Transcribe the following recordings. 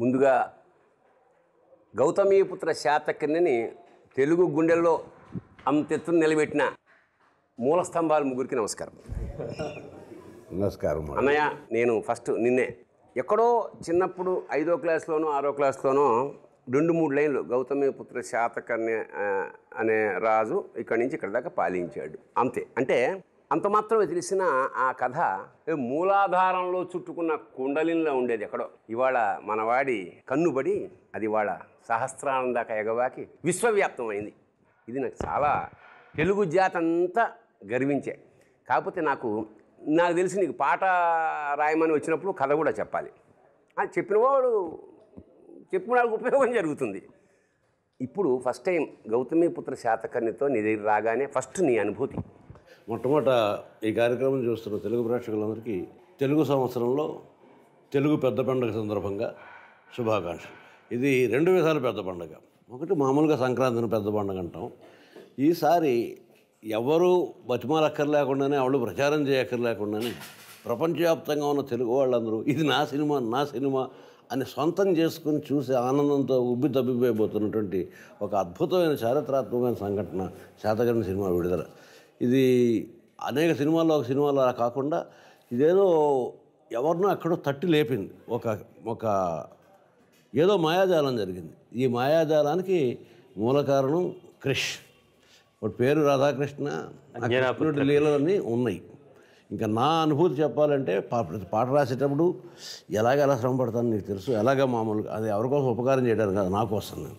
ముందుగా గౌతమీపుత్ర శాతకర్ణిని తెలుగు గుండెల్లో అంతెత్తును నిలబెట్టిన మూల స్తంభాలు ముగ్గురికి నమస్కారం నమస్కారం అన్నయ్య నేను ఫస్ట్ నిన్నే ఎక్కడో చిన్నప్పుడు ఐదో క్లాస్లోనో ఆరో క్లాస్లోనో రెండు మూడు లైన్లు గౌతమీపుత్ర శాతకర్ణి అనే రాజు ఇక్కడి నుంచి ఇక్కడ దాకా పాలించాడు అంతే అంటే అంత మాత్రమే తెలిసిన ఆ కథ మూలాధారంలో చుట్టుకున్న కుండలిన్లో ఉండేది ఎక్కడో ఇవాళ మనవాడి కన్నుబడి అది వాళ్ళ సహస్రానందక దాకా ఎగవాకి విశ్వవ్యాప్తం అయింది ఇది నాకు చాలా తెలుగు జాతి అంతా గర్వించే కాకపోతే నాకు నాకు తెలిసి నీకు పాట రాయమని వచ్చినప్పుడు కథ కూడా చెప్పాలి అది చెప్పినవాడు చెప్పిన వాళ్ళకి ఉపయోగం జరుగుతుంది ఇప్పుడు ఫస్ట్ టైం గౌతమిపుత్ర శాతకర్ణితో నీ దగ్గర రాగానే ఫస్ట్ నీ అనుభూతి మొట్టమొదట ఈ కార్యక్రమం చూస్తున్న తెలుగు ప్రేక్షకులందరికీ తెలుగు సంవత్సరంలో తెలుగు పెద్ద పండుగ సందర్భంగా శుభాకాంక్షలు ఇది రెండు విధాల పెద్ద పండుగ ఒకటి మామూలుగా సంక్రాంతిని పెద్ద పండుగ అంటాం ఈసారి ఎవరు బతిమాలక్కర్లేకుండానే వాళ్ళు ప్రచారం చేయక్కర్లేకుండానే ప్రపంచవ్యాప్తంగా ఉన్న తెలుగు వాళ్ళందరూ ఇది నా సినిమా నా సినిమా అని సొంతం చేసుకుని చూసి ఆనందంతో ఉబ్బి తబ్బిపోయిపోతున్నటువంటి ఒక అద్భుతమైన చారిత్రాత్మకమైన సంఘటన శాతకర్ణ సినిమా విడుదల ఇది అనేక సినిమాల్లో ఒక సినిమాలో అలా కాకుండా ఇదేదో ఎవరినో అక్కడో తట్టి లేపింది ఒక ఒక ఏదో మాయాజాలం జరిగింది ఈ మాయాజాలానికి మూల కారణం క్రిష్ వాడి పేరు రాధాకృష్ణ లీలలన్నీ ఉన్నాయి ఇంకా నా అనుభూతి చెప్పాలంటే ప్రతి పాట రాసేటప్పుడు ఎలాగ ఎలా శ్రమ నీకు తెలుసు ఎలాగ మామూలుగా అది కోసం ఉపకారం చేయడానికి కాదు నా కోసం నేను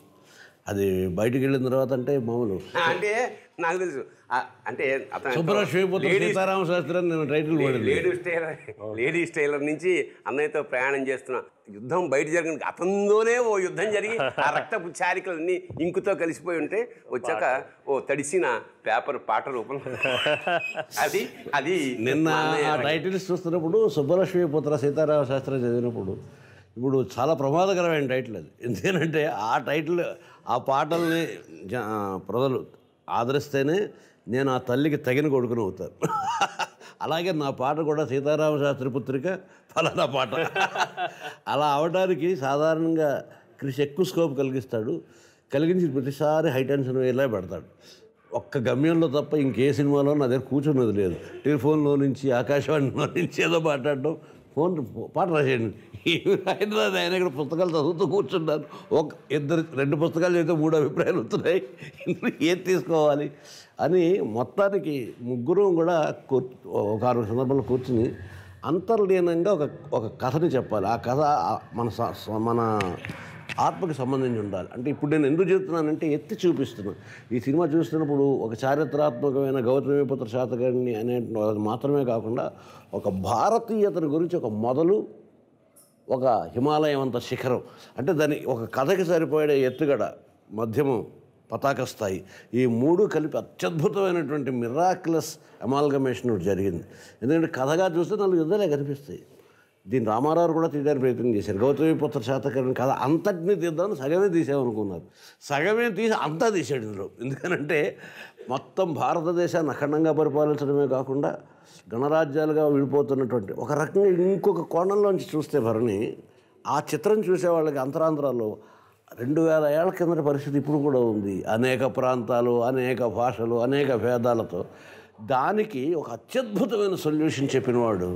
అది బయటికి వెళ్ళిన తర్వాత అంటే మామూలు అంటే నాకు తెలుసు అంటే సీతారామ శాస్త్రి అని title ladies tailor ladies tailor నుంచి అన్నయ్యతో ప్రయాణం చేస్తున్నా యుద్ధం బయట జరిగిన అతనితోనే ఓ యుద్ధం జరిగి ఆ రక్తపు చారికలన్నీ ఇంకుతో కలిసిపోయి ఉంటే వచ్చాక ఓ తడిసిన పేపర్ పాట రూపం అది అది నిన్న టైటిల్స్ చూస్తున్నప్పుడు సుబ్బలక్ష్మీపుత్ర సీతారామ శాస్త్రి చదివినప్పుడు ఇప్పుడు చాలా ప్రమాదకరమైన టైటిల్ అది ఎందుకంటే ఆ టైటిల్ ఆ పాటల్ని ప్రజలు ఆదరిస్తేనే నేను ఆ తల్లికి తగిన కొడుకుని అవుతాను అలాగే నా పాట కూడా సీతారామ శాస్త్రి పుత్రిక ఫలానా పాట అలా అవడానికి సాధారణంగా కృషి ఎక్కువ స్కోప్ కలిగిస్తాడు కలిగించి ప్రతిసారి హై టెన్షన్ వేలా పెడతాడు ఒక్క గమ్యంలో తప్ప ఇంకే సినిమాలో నా దగ్గర కూర్చున్నది లేదు టెలిఫోన్లో నుంచి ఆకాశవాణిలో నుంచి ఏదో మాట్లాడడం ఫోన్ పాట రాసేయండి హైదరాబాద్ ఆయన ఇక్కడ పుస్తకాలు చదువుతూ కూర్చున్నారు ఒక ఇద్దరు రెండు పుస్తకాలు చదివితే మూడు అభిప్రాయాలు వస్తున్నాయి ఏది తీసుకోవాలి అని మొత్తానికి ముగ్గురు కూడా ఒక ఆరు సందర్భంలో కూర్చుని అంతర్లీనంగా ఒక ఒక కథని చెప్పాలి ఆ కథ మన మన ఆత్మకి సంబంధించి ఉండాలి అంటే ఇప్పుడు నేను ఎందుకు చెప్తున్నానంటే ఎత్తి చూపిస్తున్నాను ఈ సినిమా చూస్తున్నప్పుడు ఒక చారిత్రాత్మకమైన గౌతమిపుత్ర శాతకాన్ని అనే మాత్రమే కాకుండా ఒక భారతీయతను గురించి ఒక మొదలు ఒక హిమాలయం అంత శిఖరం అంటే దాని ఒక కథకి సరిపోయే ఎత్తుగడ మధ్యమం పతాక స్థాయి ఈ మూడు కలిపి అత్యద్భుతమైనటువంటి మిరాక్లస్ అమాల్గమేషన్ ఒకటి జరిగింది ఎందుకంటే కథగా చూస్తే నాలుగు యుద్ధాలే కనిపిస్తాయి దీన్ని రామారావు కూడా తీయడానికి ప్రయత్నం చేశారు పుత్ర శాతకరణ కథ అంతటిని తీద్దామని సగమే తీసామనుకున్నారు సగమే తీసి అంతా తీసాడు ఇందులో ఎందుకనంటే మొత్తం భారతదేశాన్ని అఖండంగా పరిపాలించడమే కాకుండా గణరాజ్యాలుగా విడిపోతున్నటువంటి ఒక రకంగా ఇంకొక కోణంలోంచి చూస్తే భరణి ఆ చిత్రం చూసే వాళ్ళకి అంతరాంతరాల్లో రెండు వేల ఏళ్ల కింద పరిస్థితి ఇప్పుడు కూడా ఉంది అనేక ప్రాంతాలు అనేక భాషలు అనేక భేదాలతో దానికి ఒక అత్యద్భుతమైన సొల్యూషన్ చెప్పినవాడు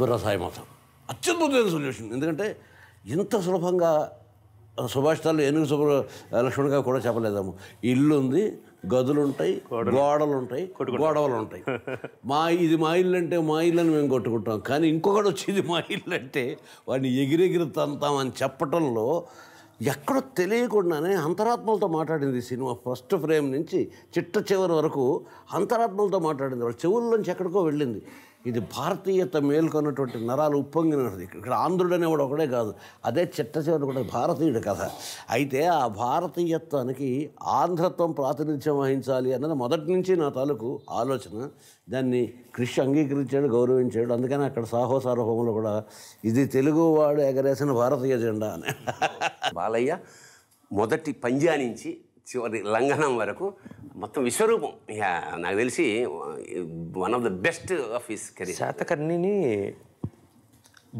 బుర్రసాయి మతం అత్యద్భుతమైన సొల్యూషన్ ఎందుకంటే ఇంత సులభంగా సుభాషితాలు ఎనుగు సుభ లక్ష్మణ్గా కూడా చెప్పలేదాము ఇల్లు ఉంది గదులు ఉంటాయి గోడలు ఉంటాయి గోడవలు ఉంటాయి మా ఇది మా ఇల్లు అంటే మా ఇల్లు అని మేము కొట్టుకుంటాం కానీ ఇంకొకటి వచ్చేది మా ఇల్లు అంటే వాడిని ఎగిరెగిరి తంతామని చెప్పటంలో ఎక్కడో తెలియకుండానే అంతరాత్మలతో మాట్లాడింది సినిమా ఫస్ట్ ఫ్రేమ్ నుంచి చిట్ట చివరి వరకు అంతరాత్మలతో మాట్లాడింది వాళ్ళ చెవుల్లోంచి ఎక్కడికో వెళ్ళింది ఇది భారతీయత మేల్కొన్నటువంటి నరాలు ఉప్పొంగినది ఇక్కడ అనేవాడు ఒకడే కాదు అదే చిట్ట చివరి కూడా భారతీయుడు కథ అయితే ఆ భారతీయత్వానికి ఆంధ్రత్వం ప్రాతినిధ్యం వహించాలి అన్నది మొదటి నుంచి నా తాలూకు ఆలోచన దాన్ని కృషి అంగీకరించాడు గౌరవించాడు అందుకని అక్కడ సాహో సార్వభౌములు కూడా ఇది తెలుగువాడు ఎగరేసిన భారతీయ జెండా అని బాలయ్య మొదటి పంజా నుంచి చివరి లంఘనం వరకు మొత్తం విశ్వరూపం యా నాకు తెలిసి one of the best of his career శాతకర్ణిని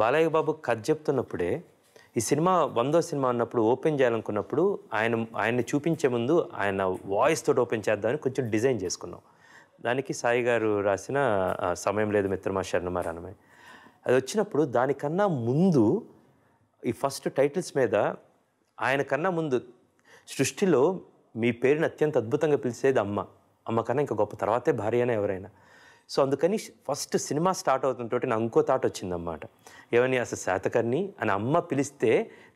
బాలయ్య బాబు కథ చెప్తున్నప్పుడే ఈ సినిమా వందో సినిమా అన్నప్పుడు ఓపెన్ చేయాలనుకున్నప్పుడు ఆయన ఆయన్ని చూపించే ముందు ఆయన వాయిస్ తోటి ఓపెన్ చేద్దామని కొంచెం డిజైన్ చేసుకున్నాం దానికి సాయి గారు రాసిన సమయం లేదు మిత్రమా శరణమా రణమే అది వచ్చినప్పుడు దానికన్నా ముందు ఈ ఫస్ట్ టైటిల్స్ మీద ఆయన కన్నా ముందు సృష్టిలో మీ పేరుని అత్యంత అద్భుతంగా పిలిచేది అమ్మ అమ్మ కన్నా ఇంకా గొప్ప తర్వాతే భార్య ఎవరైనా సో అందుకని ఫస్ట్ సినిమా స్టార్ట్ అవుతుంటోటి నా ఇంకో థాట్ వచ్చిందన్నమాట ఏమని అసలు శాతకర్ణి అని అమ్మ పిలిస్తే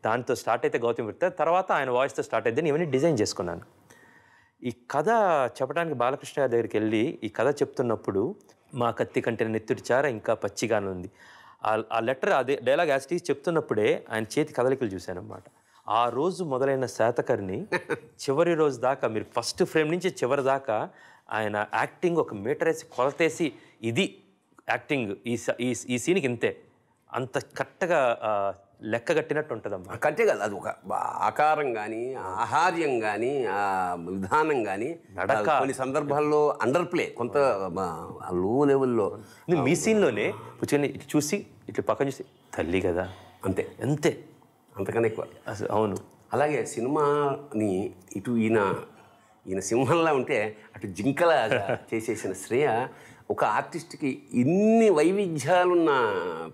దాంతో స్టార్ట్ అయితే గౌతమ్ పెడతారు తర్వాత ఆయన వాయిస్తో స్టార్ట్ అయితే ఇవన్నీ డిజైన్ చేసుకున్నాను ఈ కథ చెప్పడానికి బాలకృష్ణ గారి దగ్గరికి వెళ్ళి ఈ కథ చెప్తున్నప్పుడు మా కత్తి కంటే నెత్తుడి చార ఇంకా పచ్చిగానే ఉంది ఆ లెటర్ అదే డైలాగ్ యాసిటీస్ చెప్తున్నప్పుడే ఆయన చేతి కదలికలు చూశానమాట ఆ రోజు మొదలైన శాతకర్ణి చివరి రోజు దాకా మీరు ఫస్ట్ ఫ్రేమ్ నుంచి చివరి దాకా ఆయన యాక్టింగ్ ఒక మీటర్ వేసి కొలతేసి ఇది యాక్టింగ్ ఈ ఈ సీన్కి ఇంతే అంత కరెక్ట్గా లెక్క కట్టినట్టు ఉంటుందమ్మా కట్టే కదా అది ఒక ఆకారం కానీ ఆహార్యం కానీ ఆ విధానం కానీ కొన్ని సందర్భాల్లో అండర్ ప్లే కొంత లో లెవెల్లో మీ సీన్లోనే కూర్చొని ఇటు చూసి ఇట్లా పక్కన చూసి తల్లి కదా అంతే అంతే అంతకన్నా ఎక్కువ అవును అలాగే సినిమాని ఇటు ఈయన ఈయన సింహంలా ఉంటే అటు జింకల చేసేసిన శ్రేయ ఒక ఆర్టిస్ట్కి ఇన్ని వైవిధ్యాలున్న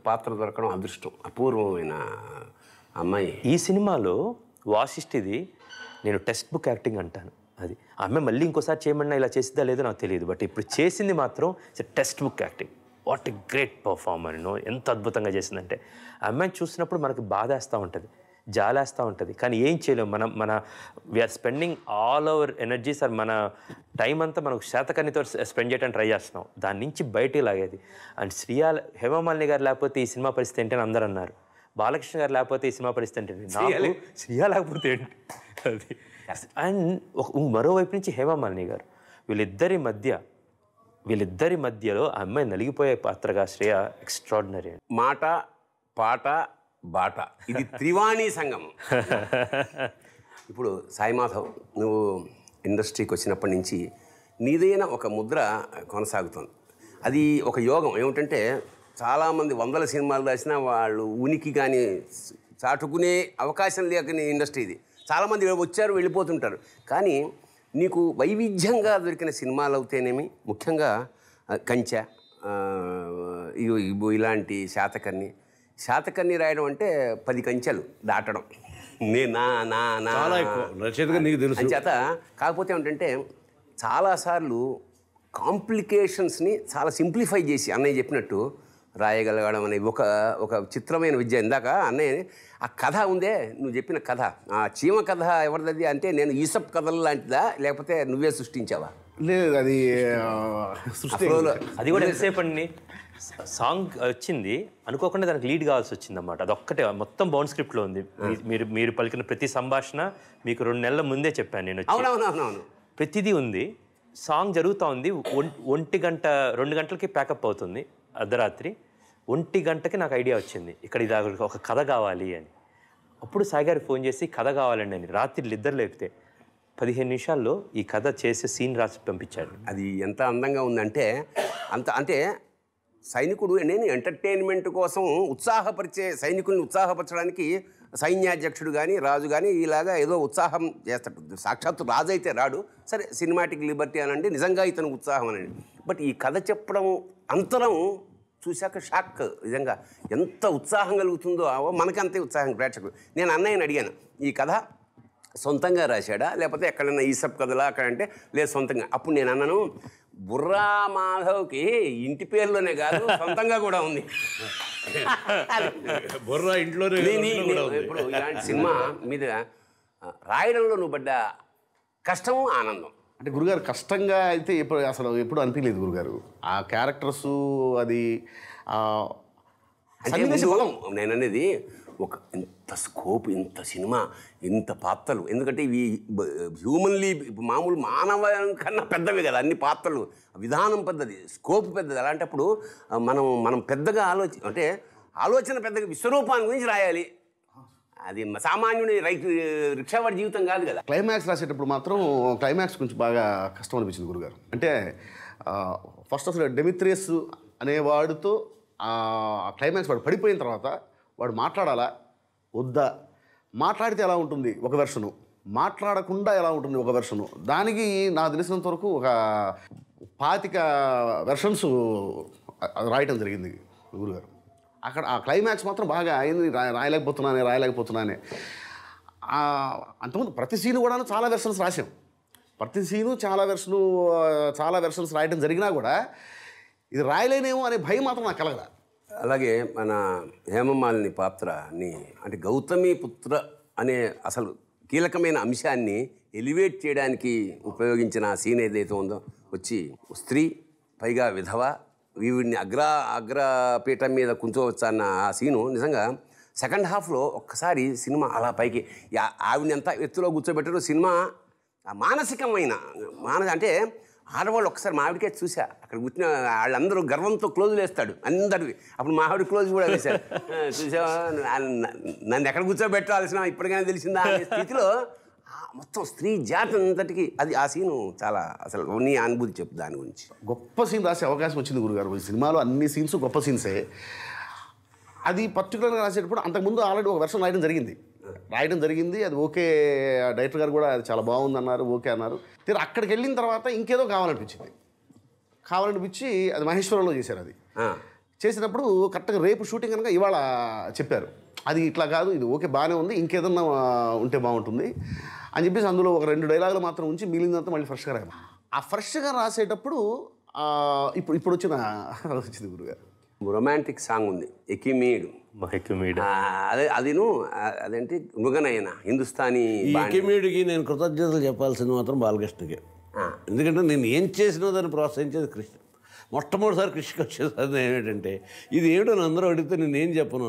పాత్ర దొరకడం అదృష్టం అపూర్వమైన అమ్మాయి ఈ సినిమాలో వాసిష్ఠిది నేను టెక్స్ట్ బుక్ యాక్టింగ్ అంటాను అది ఆమె మళ్ళీ ఇంకోసారి చేయమన్నా ఇలా చేసిద్దా లేదో నాకు తెలియదు బట్ ఇప్పుడు చేసింది మాత్రం textbook acting what great performer no ఎంత అద్భుతంగా చేసిందంటే అమ్మాయిని చూసినప్పుడు మనకు బాధేస్తూ ఉంటుంది జాలేస్తూ ఉంటుంది కానీ ఏం చేయలేము మనం మన we are spending all over energies or మన టైం అంతా మనకు శాతకన్నితో స్పెండ్ చేయడానికి ట్రై చేస్తున్నాం దాని నుంచి బయటికి లాగేది అండ్ శ్రీయా హేమమాలిని గారు లేకపోతే ఈ సినిమా పరిస్థితి ఏంటని అందరు అన్నారు బాలకృష్ణ గారు లేకపోతే ఈ సినిమా పరిస్థితి ఏంటంటే నాకు శ్రీయా లేకపోతే ఏంటి అది అండ్ మరోవైపు నుంచి హేమమాలిని గారు వీళ్ళిద్దరి మధ్య వీళ్ళిద్దరి మధ్యలో ఆ అమ్మాయి నలిగిపోయే పాత్రగా శ్రేయ ఎక్స్ట్రాడినరీ మాట పాట బాట ఇది త్రివాణి సంఘం ఇప్పుడు సాయిమాధవ్ నువ్వు ఇండస్ట్రీకి వచ్చినప్పటి నుంచి నీదైన ఒక ముద్ర కొనసాగుతుంది అది ఒక యోగం ఏమిటంటే చాలామంది వందల సినిమాలు రాసిన వాళ్ళు ఉనికి కానీ చాటుకునే అవకాశం లేకనే ఇండస్ట్రీ ఇది చాలామంది వచ్చారు వెళ్ళిపోతుంటారు కానీ నీకు వైవిధ్యంగా దొరికిన సినిమాలు అవుతేనేమి ముఖ్యంగా కంచె ఇలాంటి శాతకర్ణి శాతకర్ణి రాయడం అంటే పది కంచెలు దాటడం నే నా నా నా నీకు తెలుసు చేత కాకపోతే ఏంటంటే చాలాసార్లు కాంప్లికేషన్స్ని చాలా సింప్లిఫై చేసి అన్నయ్య చెప్పినట్టు రాయగలగడం అనేది ఒక ఒక చిత్రమైన విద్య ఇందాక అన్నయ్య ఆ కథ ఉందే నువ్వు చెప్పిన కథ ఆ చీమ కథ ఎవరిది అంటే నేను ఈసప్ కథలు లాంటిదా లేకపోతే నువ్వే సృష్టించావా లేదు అది సృష్టి అది కూడా ఎంతసేపు అండి సాంగ్ వచ్చింది అనుకోకుండా దానికి లీడ్ కావాల్సి వచ్చింది అనమాట ఒక్కటే మొత్తం బౌండ్ స్క్రిప్ట్లో ఉంది మీరు మీరు పలికిన ప్రతి సంభాషణ మీకు రెండు నెలల ముందే చెప్పాను నేను అవునవునవునవును ప్రతిదీ ఉంది సాంగ్ జరుగుతూ ఉంది ఒంటి గంట రెండు గంటలకి ప్యాకప్ అవుతుంది అర్ధరాత్రి ఒంటి గంటకి నాకు ఐడియా వచ్చింది ఇక్కడ ఇది ఒక కథ కావాలి అని అప్పుడు సాయిగారు ఫోన్ చేసి కథ కావాలండి అని రాత్రి ఇద్దరు లేపితే పదిహేను నిమిషాల్లో ఈ కథ చేసే సీన్ రాసి పంపించాడు అది ఎంత అందంగా ఉందంటే అంత అంటే సైనికుడు నేను ఎంటర్టైన్మెంట్ కోసం ఉత్సాహపరిచే సైనికుల్ని ఉత్సాహపరచడానికి సైన్యాధ్యక్షుడు కానీ రాజు కానీ ఇలాగా ఏదో ఉత్సాహం చేస్తాడు సాక్షాత్తు రాజు అయితే రాడు సరే సినిమాటిక్ లిబర్టీ అనండి నిజంగా ఇతను ఉత్సాహం అనండి బట్ ఈ కథ చెప్పడం అంతరం చూశాక షాక్ నిజంగా ఎంత ఉత్సాహం కలుగుతుందో మనకంతే ఉత్సాహం ప్రేక్షకులు నేను అన్నయ్యని అడిగాను ఈ కథ సొంతంగా రాశాడా లేకపోతే ఎక్కడైనా ఈసప్ కథలా అక్కడ అంటే లేదు సొంతంగా అప్పుడు నేను అన్నాను బుర్రా మాధవ్కి ఇంటి పేర్లోనే కాదు సొంతంగా కూడా ఉంది బుర్రా ఇంట్లో ఇప్పుడు ఇలాంటి సినిమా మీద రాయడంలో నువ్వు పడ్డ కష్టము ఆనందం అంటే గురుగారు కష్టంగా అయితే ఎప్పుడు అసలు ఎప్పుడు అనిపించలేదు గురుగారు ఆ క్యారెక్టర్స్ అది నేను అనేది ఒక ఇంత స్కోప్ ఇంత సినిమా ఇంత పాత్రలు ఎందుకంటే ఇవి హ్యూమన్లీ మామూలు మానవ కన్నా పెద్దవి కదా అన్ని పాత్రలు విధానం పెద్దది స్కోప్ పెద్దది అలాంటప్పుడు మనం మనం పెద్దగా ఆలోచి అంటే ఆలోచన పెద్దగా విశ్వరూపాన్ని గురించి రాయాలి అది సామాన్యుడి రైతు రిక్షావాడి జీవితం కాదు కదా క్లైమాక్స్ రాసేటప్పుడు మాత్రం క్లైమాక్స్ కొంచెం బాగా కష్టం అనిపించింది గురుగారు అంటే ఫస్ట్ అసలు డెమిత్రియస్ అనేవాడితో క్లైమాక్స్ వాడు పడిపోయిన తర్వాత వాడు మాట్లాడాలా వద్దా మాట్లాడితే ఎలా ఉంటుంది ఒక వెర్షను మాట్లాడకుండా ఎలా ఉంటుంది ఒక వెర్షను దానికి నాకు తెలిసినంత వరకు ఒక పాతిక వెర్షన్స్ రాయటం జరిగింది గురుగారు అక్కడ ఆ క్లైమాక్స్ మాత్రం బాగా అయింది రాయలేకపోతున్నానే రాయలేకపోతున్నానే అంతకుముందు ప్రతి సీను కూడా చాలా వెర్షన్స్ రాసాం ప్రతి సీను చాలా వెర్షను చాలా వెర్షన్స్ రాయడం జరిగినా కూడా ఇది రాయలేనేమో అనే భయం మాత్రం నాకు కలగదా అలాగే మన హేమమాలిని పాత్రని అంటే గౌతమి పుత్ర అనే అసలు కీలకమైన అంశాన్ని ఎలివేట్ చేయడానికి ఉపయోగించిన సీన్ ఏదైతే ఉందో వచ్చి స్త్రీ పైగా విధవ వీడిని అగ్ర అగ్రపీఠం మీద కూర్చోవచ్చు అన్న ఆ సీను నిజంగా సెకండ్ హాఫ్లో ఒక్కసారి సినిమా అలా పైకి ఆవిడని ఎంత ఎత్తులో కూర్చోబెట్టారు సినిమా మానసికమైన మానసి అంటే ఆడవాళ్ళు ఒకసారి మావిడికే చూసా అక్కడ కూర్చున్న వాళ్ళందరూ గర్వంతో క్లోజ్లు వేస్తాడు అందరివి అప్పుడు మావిడి క్లోజ్ కూడా వేశాడు చూసావా నన్ను ఎక్కడ కూర్చోబెట్టాల్సిన ఇప్పటికైనా తెలిసిందా అనే స్థితిలో మొత్తం స్త్రీ జాతి అంతటికి అది ఆ సీను చాలా అసలు నీ అనుభూతి చెప్పు దాని గురించి గొప్ప సీన్ రాసే అవకాశం వచ్చింది గురుగారు ఈ సినిమాలో అన్ని సీన్స్ గొప్ప సీన్సే అది పర్టికులర్గా రాసేటప్పుడు అంతకుముందు ఆల్రెడీ ఒక వెర్షన్ రాయడం జరిగింది రాయడం జరిగింది అది ఓకే డైరెక్టర్ గారు కూడా అది చాలా బాగుంది అన్నారు ఓకే అన్నారు తీరు అక్కడికి వెళ్ళిన తర్వాత ఇంకేదో కావాలనిపించింది కావాలనిపించి అది మహేశ్వరంలో చేశారు అది చేసినప్పుడు కరెక్ట్గా రేపు షూటింగ్ కనుక ఇవాళ చెప్పారు అది ఇట్లా కాదు ఇది ఓకే బాగానే ఉంది ఇంకేదన్నా ఉంటే బాగుంటుంది అని చెప్పేసి అందులో ఒక రెండు డైలాగులు మాత్రం ఉంచి మిగిలిందంతా మళ్ళీ ఫ్రెష్గా రాయమా ఆ ఫ్రెష్గా రాసేటప్పుడు ఇప్పుడు ఇప్పుడు వచ్చిన వచ్చింది గురుగారు రొమాంటిక్ సాంగ్ ఉంది ఎకిమీడు అదే అదిను అదేంటి మృగనయన హిందుస్థానీ ఎకిమీడికి నేను కృతజ్ఞతలు చెప్పాల్సింది మాత్రం బాలకృష్ణకి ఎందుకంటే నేను ఏం చేసినా దాన్ని ప్రోత్సహించేది కృష్ణ మొట్టమొదటిసారి కృషికి వచ్చేసరి ఏంటంటే ఇది ఏమిటో అందరూ అడిగితే నేను ఏం చెప్పను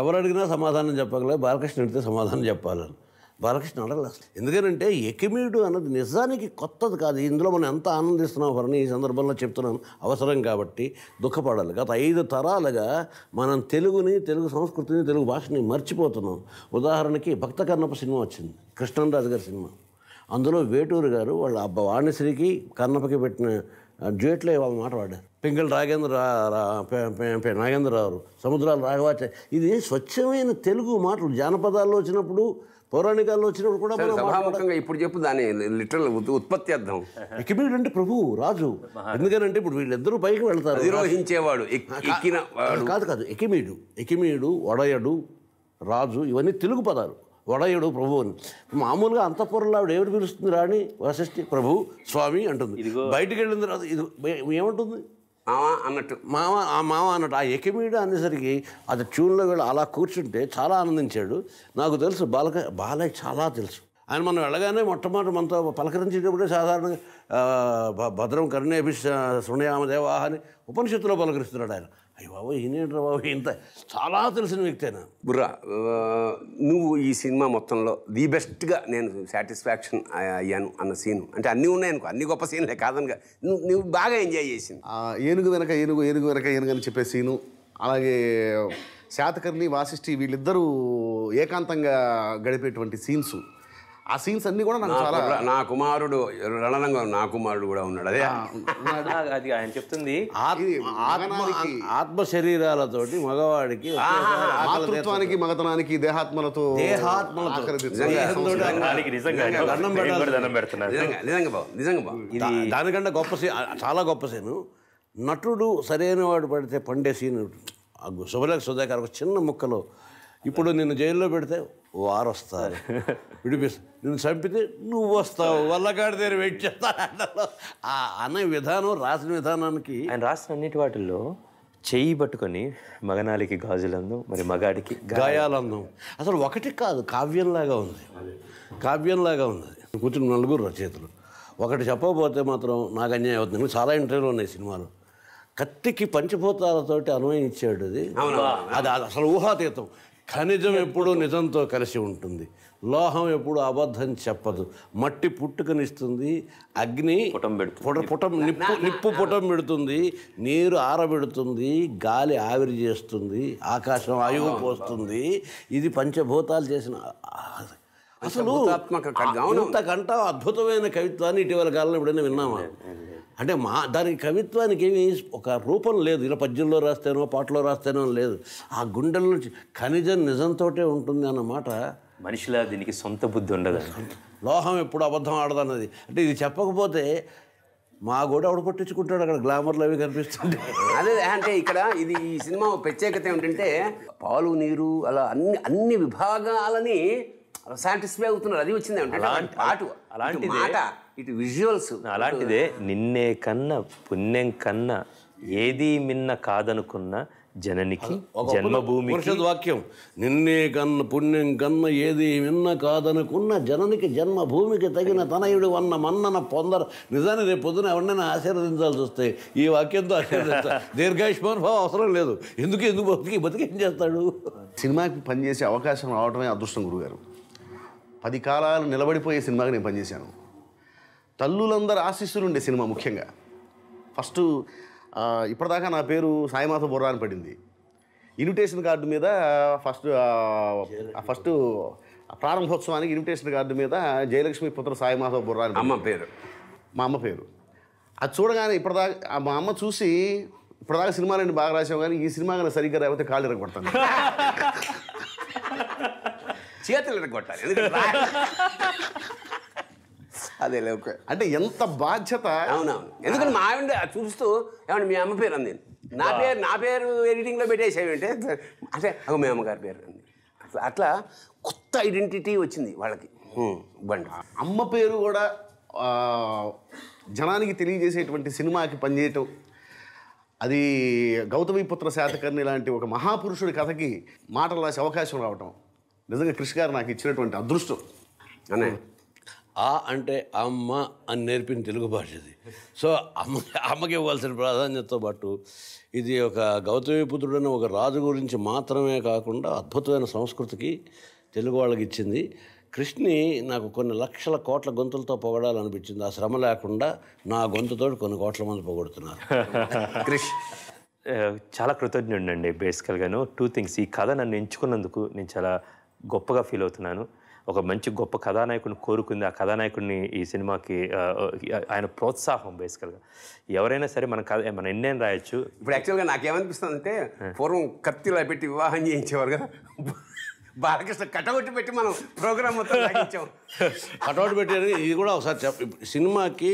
ఎవరు అడిగినా సమాధానం చెప్పగలే బాలకృష్ణ అడిగితే సమాధానం చెప్పాలని బాలకృష్ణ అడగలే ఎందుకంటే ఎకిమీడు అన్నది నిజానికి కొత్తది కాదు ఇందులో మనం ఎంత ఆనందిస్తున్నాం వారిని ఈ సందర్భంలో చెప్తున్నాను అవసరం కాబట్టి దుఃఖపడాలి గత ఐదు తరాలుగా మనం తెలుగుని తెలుగు సంస్కృతిని తెలుగు భాషని మర్చిపోతున్నాం ఉదాహరణకి భక్త కన్నప్ప సినిమా వచ్చింది కృష్ణరాజు గారి సినిమా అందులో వేటూరు గారు వాళ్ళ అబ్బ వాణిశ్రీకి కన్నప్పకి పెట్టిన జ్యూట్లో వాళ్ళ మాట వాడారు పింగళ రాగేంద్ర నాగేంద్రరావు సముద్రాలు రాఘవాచ ఇది స్వచ్ఛమైన తెలుగు మాటలు జానపదాల్లో వచ్చినప్పుడు పౌరాణికాల్లో వచ్చినప్పుడు కూడా మహాముఖంగా ఇప్పుడు చెప్పు దాని లిటరల్ ఉత్పత్తి అర్థం ఎక్కిబీడు అంటే ప్రభు రాజు ఎందుకనంటే ఇప్పుడు వీళ్ళిద్దరూ పైకి వెళ్తారు నిర్వహించేవాడు ఎక్కిన కాదు కాదు ఎకిమీడు ఎకిమీడు వడయడు రాజు ఇవన్నీ తెలుగు పదాలు వడయుడు ప్రభు అని మామూలుగా అంతఃపురంలో ఆవిడ ఏమిటి పిలుస్తుంది రాణి వశిష్ఠి ప్రభు స్వామి అంటుంది బయటికి వెళ్ళిన తర్వాత ఇది ఏమంటుంది మావా అన్నట్టు మావ ఆ మామ అన్నట్టు ఆ ఎకిమీడు అనేసరికి అది ట్యూన్లో వెళ్ళి అలా కూర్చుంటే చాలా ఆనందించాడు నాకు తెలుసు బాలక బాలయ్య చాలా తెలుసు ఆయన మనం వెళ్ళగానే మొట్టమొదటి మనతో పలకరించేటప్పుడే సాధారణంగా భద్రం కర్ణేభి శృణయామదేవా అని ఉపనిషత్తులో పలకరిస్తున్నాడు ఆయన అయ్యి బాబు ఈయనేంట్రా బాబు ఇంత చాలా తెలిసిన వ్యక్తి బుర్రా నువ్వు ఈ సినిమా మొత్తంలో ది బెస్ట్గా నేను సాటిస్ఫాక్షన్ అయ్యాను అన్న సీను అంటే అన్నీ ఉన్నాయనుకో అన్ని గొప్ప సీన్లే కాదనగా నువ్వు నువ్వు బాగా ఎంజాయ్ చేసింది ఏనుగు వెనక ఏనుగు ఏనుగు వెనక ఏనుగు అని చెప్పే సీను అలాగే శాతకర్ణి వాసిష్ఠి వీళ్ళిద్దరూ ఏకాంతంగా గడిపేటువంటి సీన్స్ ఆ సీన్స్ అన్ని కూడా నాకు చాలా నా కుమారుడు రణరంగం నా కుమారుడు కూడా ఉన్నాడు అదే అది ఆయన చెప్తుంది ఆత్మ శరీరాలతో మగవాడికి మాతృత్వానికి మగతనానికి దేహాత్మలతో దానికంటే గొప్ప సీన్ చాలా గొప్ప సీన్ నటుడు సరైన వాడు పడితే పండే సీన్ సుభలక్ష సుధాకర్ ఒక చిన్న ముక్కలో ఇప్పుడు నిన్ను జైల్లో పెడితే వారు వస్తారు విడిపిస్తా నిన్ను చంపితే నువ్వు వస్తావు వల్లకాడి దగ్గర వెయిట్ చేస్తాను ఆ అనే విధానం రాసిన విధానానికి ఆయన రాసిన అన్నిటి వాటిల్లో చెయ్యి పట్టుకొని మగనాలికి గాజులందం మరి మగాడికి గాయాలందం అసలు ఒకటి కాదు కావ్యంలాగా ఉంది కావ్యంలాగా ఉంది కూర్చుని నలుగురు రచయితలు ఒకటి చెప్పకపోతే మాత్రం నాకు అన్యాయం అవుతుంది చాలా ఇంటర్వ్యూలు ఉన్నాయి సినిమాలు కత్తికి పంచిపోతాలతోటి అన్వయం ఇచ్చాడు అది అది అసలు ఊహాతీతం ఖనిజం ఎప్పుడూ నిజంతో కలిసి ఉంటుంది లోహం ఎప్పుడు అబద్ధం చెప్పదు మట్టి పుట్టుకనిస్తుంది అగ్ని పుటం పుట పుటం నిప్పు నిప్పు పుటం పెడుతుంది నీరు ఆరబెడుతుంది గాలి ఆవిరి చేస్తుంది ఆకాశం ఆయువు పోస్తుంది ఇది పంచభూతాలు చేసిన అసలు ఇంతకంటే అద్భుతమైన కవిత్వాన్ని ఇటీవల కాలంలో ఎప్పుడైనా విన్నామా అంటే మా దానికి కవిత్వానికి ఏమి ఒక రూపం లేదు ఇలా పద్యంలో రాస్తేనో పాటలో రాస్తేనో లేదు ఆ గుండెల నుంచి ఖనిజం నిజంతో ఉంటుంది అన్నమాట మనిషిలా దీనికి సొంత బుద్ధి ఉండదు లోహం ఎప్పుడు అబద్ధం అన్నది అంటే ఇది చెప్పకపోతే మా కూడా ఆవిడ పట్టించుకుంటాడు అక్కడ గ్లామర్లు అవి కనిపిస్తుంది అదే అంటే ఇక్కడ ఇది ఈ సినిమా ప్రత్యేకత ఏమిటంటే పాలు నీరు అలా అన్ని అన్ని విభాగాలని సాటిస్ఫై అవుతున్నారు అది వచ్చింది అంటే పాటు అలాంటి మాట ఇటు విజువల్స్ అలాంటిదే నిన్నే కన్నా పుణ్యం కన్నా ఏది మిన్న కాదనుకున్న జననికి జన్మభూమి వాక్యం నిన్నే కన్న పుణ్యం కన్న ఏది విన్న కాదనుకున్న జననికి జన్మభూమికి తగిన తనయుడు వన్న మన్నన పొందరు నిజాన్ని రేపు పొద్దున ఎవరినైనా ఆశీర్వదించాల్సి వస్తే ఈ వాక్యంతో ఆశీర్వదిస్తా దీర్ఘాయుష్మాన్ భావం అవసరం లేదు ఎందుకు ఎందుకు బతికి బతికి ఏం చేస్తాడు సినిమాకి పనిచేసే అవకాశం రావడమే అదృష్టం గురుగారు పది కాలాలు నిలబడిపోయే సినిమాకి నేను పనిచేశాను తల్లులందరూ ఆశీస్సులు ఉండే సినిమా ముఖ్యంగా ఫస్ట్ ఇప్పటిదాకా నా పేరు సాయిమాస బొర్రా అని పడింది ఇన్విటేషన్ కార్డు మీద ఫస్ట్ ఫస్ట్ ప్రారంభోత్సవానికి ఇన్విటేషన్ కార్డు మీద జయలక్ష్మి పుత్ర సాయిమాస బుర్రా అని అమ్మ పేరు మా అమ్మ పేరు అది చూడగానే ఇప్పటిదాకా మా అమ్మ చూసి ఇప్పటిదాకా సినిమాలని బాగా రాసావు కానీ ఈ సినిమా కానీ సరిగ్గా రాకపోతే కాళ్ళు ఇరగొడతాను చేతులు ఇరగొట్టాలి అదే ఓకే అంటే ఎంత బాధ్యత అవునవును ఎందుకంటే మా ఆవిడ చూస్తూ ఏమంటే మీ అమ్మ పేరు అంది నా పేరు నా పేరు ఎడిటింగ్లో పెట్టేసేవంటే అంటే అవు మీ అమ్మగారి పేరు అంది అట్లా కొత్త ఐడెంటిటీ వచ్చింది వాళ్ళకి బండి అమ్మ పేరు కూడా జనానికి తెలియజేసేటువంటి సినిమాకి పనిచేయటం అది పుత్ర శాతకర్ణి లాంటి ఒక మహాపురుషుడి కథకి మాటలు రాసే అవకాశం రావటం నిజంగా కృషి గారు నాకు ఇచ్చినటువంటి అదృష్టం అనే ఆ అంటే అమ్మ అని నేర్పిన తెలుగు భాష ఇది సో అమ్మ అమ్మకి ఇవ్వాల్సిన ప్రాధాన్యతతో పాటు ఇది ఒక గౌతమిపుత్రుడని ఒక రాజు గురించి మాత్రమే కాకుండా అద్భుతమైన సంస్కృతికి తెలుగు వాళ్ళకి ఇచ్చింది కృష్ణి నాకు కొన్ని లక్షల కోట్ల గొంతులతో పొగడాలనిపించింది ఆ శ్రమ లేకుండా నా గొంతుతో కొన్ని కోట్ల మంది పొగడుతున్నారు కృష్ చాలా కృతజ్ఞుడినండి బేసికల్గాను టూ థింగ్స్ ఈ కథ నన్ను ఎంచుకున్నందుకు నేను చాలా గొప్పగా ఫీల్ అవుతున్నాను ఒక మంచి గొప్ప కథానాయకుని కోరుకుంది ఆ కథానాయకుడిని ఈ సినిమాకి ఆయన ప్రోత్సాహం బేసికల్గా ఎవరైనా సరే మన కథ మన ఎన్నేం రాయొచ్చు ఇప్పుడు యాక్చువల్గా నాకేమనిపిస్తుంది అంటే పూర్వం కత్తిలా పెట్టి వివాహం చేయించేవారు కదా బాలకృష్ణ కటౌట్ పెట్టి మనం ప్రోగ్రామ్ మొత్తం సాగించాం కటౌట్ పెట్టారు ఇది కూడా ఒకసారి చెప్ప సినిమాకి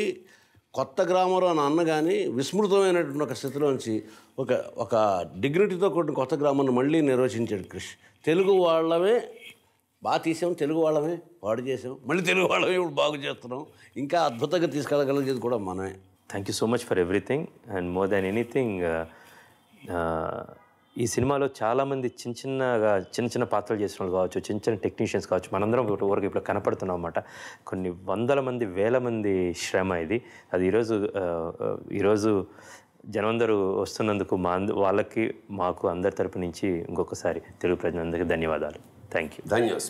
కొత్త గ్రామరు అని అన్నగాని విస్మృతమైనటువంటి ఒక స్థితిలోంచి ఒక ఒక డిగ్నిటీతో కూడిన కొత్త గ్రామాన్ని మళ్ళీ నిర్వచించాడు క్రిష్ తెలుగు వాళ్ళమే బాగా తీసాం తెలుగు వాళ్ళమే పాడు చేసాం మళ్ళీ తెలుగు వాళ్ళమే ఇప్పుడు బాగు చేస్తున్నాం ఇంకా అద్భుతంగా తీసుకెళ్ళగలిగేది కూడా మనమే thank you so much for everything and more than anything ఈ సినిమాలో చాలామంది చిన్న చిన్నగా చిన్న చిన్న పాత్రలు చేసిన వాళ్ళు కావచ్చు చిన్న చిన్న టెక్నీషియన్స్ కావచ్చు మనందరం ఊరికి ఇప్పుడు కనపడుతున్నాం అన్నమాట కొన్ని వందల మంది వేల మంది శ్రమ ఇది అది ఈరోజు uh, uh, ఈరోజు జనమందరూ వస్తున్నందుకు మా వాళ్ళకి మాకు అందరి తరపు నుంచి ఇంకొకసారి తెలుగు ప్రజలందరికీ ధన్యవాదాలు థ్యాంక్ యూ ధన్యవాదాలు